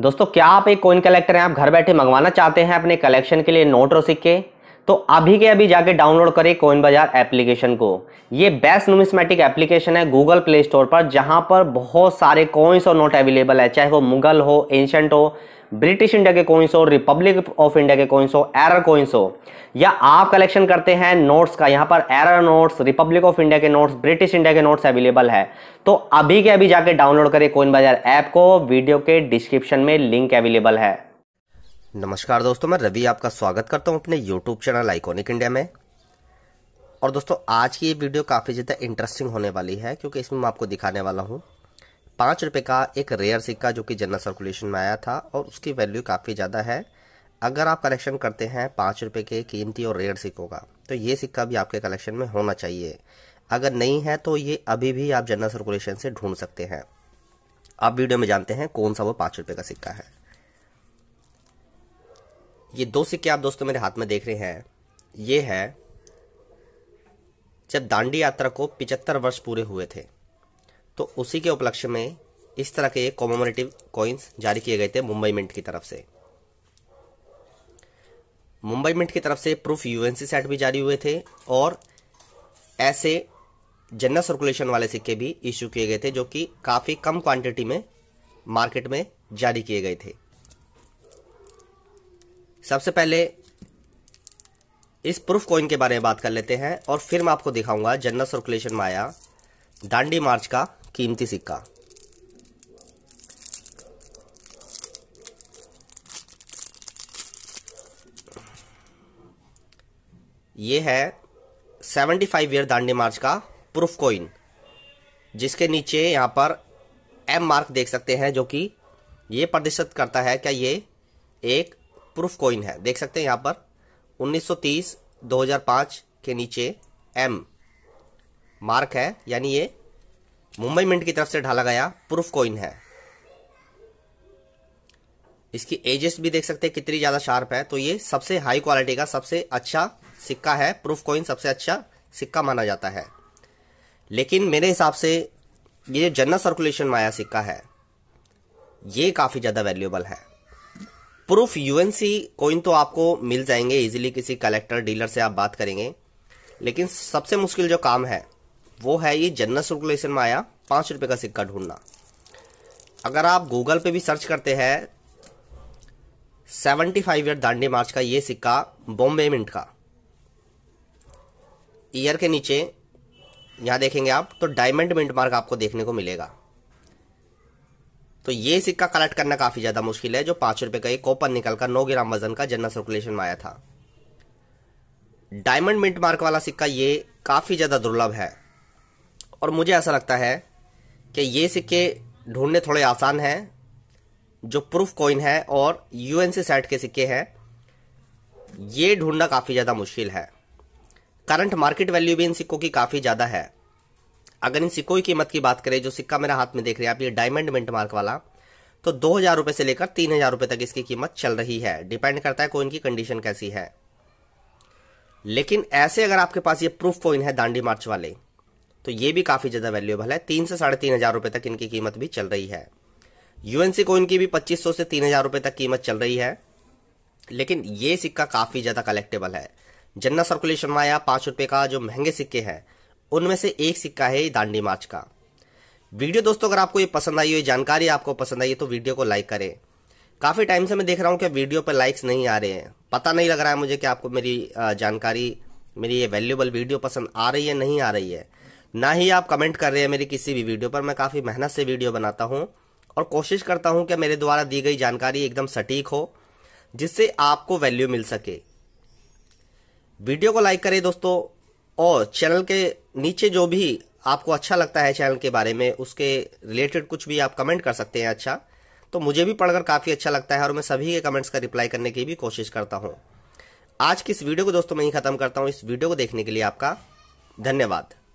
दोस्तों क्या आप एक कोइन कलेक्टर हैं आप घर बैठे मंगवाना चाहते हैं अपने कलेक्शन के लिए नोट और सिक्के तो अभी के अभी जाके डाउनलोड करें कोइन बाजार एप्लीकेशन को ये बेस्ट नुमिस्मेटिक एप्लीकेशन है गूगल प्ले स्टोर पर जहां पर बहुत सारे कोइंस और नोट अवेलेबल है चाहे वो मुगल हो एंशंट हो ब्रिटिश इंडिया के कॉइन्स हो रिपब्लिक ऑफ इंडिया के कॉइन्स हो एरर कॉइन्स हो या आप कलेक्शन करते हैं नोट्स का यहाँ पर error notes Republic of India के नोट्स ब्रिटिश इंडिया के नोट्स अवेलेबल है तो अभी के अभी जाके डाउनलोड करें कोइन बाजार ऐप को वीडियो के डिस्क्रिप्शन में लिंक अवेलेबल है नमस्कार दोस्तों मैं रवि आपका स्वागत करता हूँ अपने यूट्यूब चैनल आइकोनिक इंडिया में और दोस्तों आज की ये वीडियो काफ़ी ज़्यादा इंटरेस्टिंग होने वाली है क्योंकि इसमें मैं आपको दिखाने वाला हूँ पाँच रुपये का एक रेयर सिक्का जो कि जनरल सर्कुलेशन में आया था और उसकी वैल्यू काफ़ी ज़्यादा है अगर आप कलेक्शन करते हैं पाँच रुपये के कीमती और रेयर सिक्कों का तो ये सिक्का भी आपके कलेक्शन में होना चाहिए अगर नहीं है तो ये अभी भी आप जनरल सर्कुलेशन से ढूंढ सकते हैं आप वीडियो में जानते हैं कौन सा वो पाँच रुपये का सिक्का है ये दो सिक्के आप दोस्तों मेरे हाथ में देख रहे हैं ये है जब दांडी यात्रा को पिचहत्तर वर्ष पूरे हुए थे तो उसी के उपलक्ष्य में इस तरह के कॉमोमोरेटिव कॉइन्स जारी किए गए थे मुंबई मिंट की तरफ से मुंबई मिंट की तरफ से प्रूफ यूएनसी सेट भी जारी हुए थे और ऐसे जनरल सर्कुलेशन वाले सिक्के भी इश्यू किए गए थे जो कि काफ़ी कम क्वांटिटी में मार्केट में जारी किए गए थे सबसे पहले इस प्रूफ कॉइन के बारे में बात कर लेते हैं और फिर मैं आपको दिखाऊंगा जनरल सर्कुलेशन में आया दांडी मार्च का कीमती सिक्का ये है 75 ईयर दांडी मार्च का प्रूफ कोइन जिसके नीचे यहां पर एम मार्क देख सकते हैं जो कि ये प्रदर्शित करता है क्या ये एक प्रूफ कोइन है देख सकते हैं यहां पर 1930 2005 के नीचे एम मार्क है यानी ये मुंबई मिंट की तरफ से ढाला गया प्रूफ कॉइन है इसकी एजेस भी देख सकते हैं कितनी ज़्यादा शार्प है तो ये सबसे हाई क्वालिटी का सबसे अच्छा सिक्का है प्रूफ कॉइन सबसे अच्छा सिक्का माना जाता है लेकिन मेरे हिसाब से ये जो जनरल सर्कुलेशन माया सिक्का है ये काफ़ी ज़्यादा वैल्यूएबल है प्रूफ यूएनसी कोइन तो आपको मिल जाएंगे इजीली किसी कलेक्टर डीलर से आप बात करेंगे लेकिन सबसे मुश्किल जो काम है वो है ये जनरल सर्कुलेशन में आया पांच रुपए का सिक्का ढूंढना अगर आप गूगल पे भी सर्च करते हैं seventy five year Dandi march का ये सिक्का बॉम्बे मिंट का ईयर के नीचे यहां देखेंगे आप तो डायमंड मिंट मार्क आपको देखने को मिलेगा तो ये सिक्का कलेक्ट करना काफ़ी ज़्यादा मुश्किल है जो पांच रुपए का एक कोपन निकलकर नौ ग्राम वजन का जनरल सर्कुलेशन में आया था डायमंड मिंट मार्क वाला सिक्का ये काफ़ी ज़्यादा दुर्लभ है और मुझे ऐसा लगता है कि ये सिक्के ढूंढने थोड़े आसान हैं जो प्रूफ कॉइन है और यूएनसी सेट के सिक्के हैं ये ढूंढना काफ़ी ज़्यादा मुश्किल है करंट मार्केट वैल्यू भी इन सिक्कों की काफ़ी ज़्यादा है अगर इन सिक्कों की कीमत की बात करें जो सिक्का मेरा हाथ में देख रहे हैं आप ये डायमंड मिंट मार्क वाला तो दो हज़ार रुपये से लेकर तीन हज़ार रुपये तक इसकी कीमत चल रही है डिपेंड करता है कोइन की कंडीशन कैसी है लेकिन ऐसे अगर आपके पास ये प्रूफ कॉइन है दांडी मार्च वाले तो ये भी काफ़ी ज़्यादा वैल्यूएबल है तीन से साढ़े तीन हज़ार रुपए तक इनकी कीमत भी चल रही है यूएनसी कोइन की भी पच्चीस सौ से तीन हज़ार रुपए तक कीमत चल रही है लेकिन ये सिक्का काफ़ी ज़्यादा कलेक्टेबल है जन्ना सर्कुलेशन में आया पांच रुपए का जो महंगे सिक्के हैं उनमें से एक सिक्का है दांडी मार्च का वीडियो दोस्तों अगर आपको ये पसंद आई हो जानकारी आपको पसंद आई तो वीडियो को लाइक करें काफ़ी टाइम से मैं देख रहा हूं कि वीडियो पर लाइक्स नहीं आ रहे हैं पता नहीं लग रहा है मुझे कि आपको मेरी जानकारी मेरी ये वैल्यूबल वीडियो पसंद आ रही है नहीं आ रही है ना ही आप कमेंट कर रहे हैं मेरी किसी भी वीडियो पर मैं काफ़ी मेहनत से वीडियो बनाता हूँ और कोशिश करता हूँ कि मेरे द्वारा दी गई जानकारी एकदम सटीक हो जिससे आपको वैल्यू मिल सके वीडियो को लाइक करें दोस्तों और चैनल के नीचे जो भी आपको अच्छा लगता है चैनल के बारे में उसके रिलेटेड कुछ भी आप कमेंट कर सकते हैं अच्छा तो मुझे भी पढ़कर काफ़ी अच्छा लगता है और मैं सभी के कमेंट्स का रिप्लाई करने की भी कोशिश करता हूँ आज की इस वीडियो को दोस्तों मैं ही खत्म करता हूँ इस वीडियो को देखने के लिए आपका धन्यवाद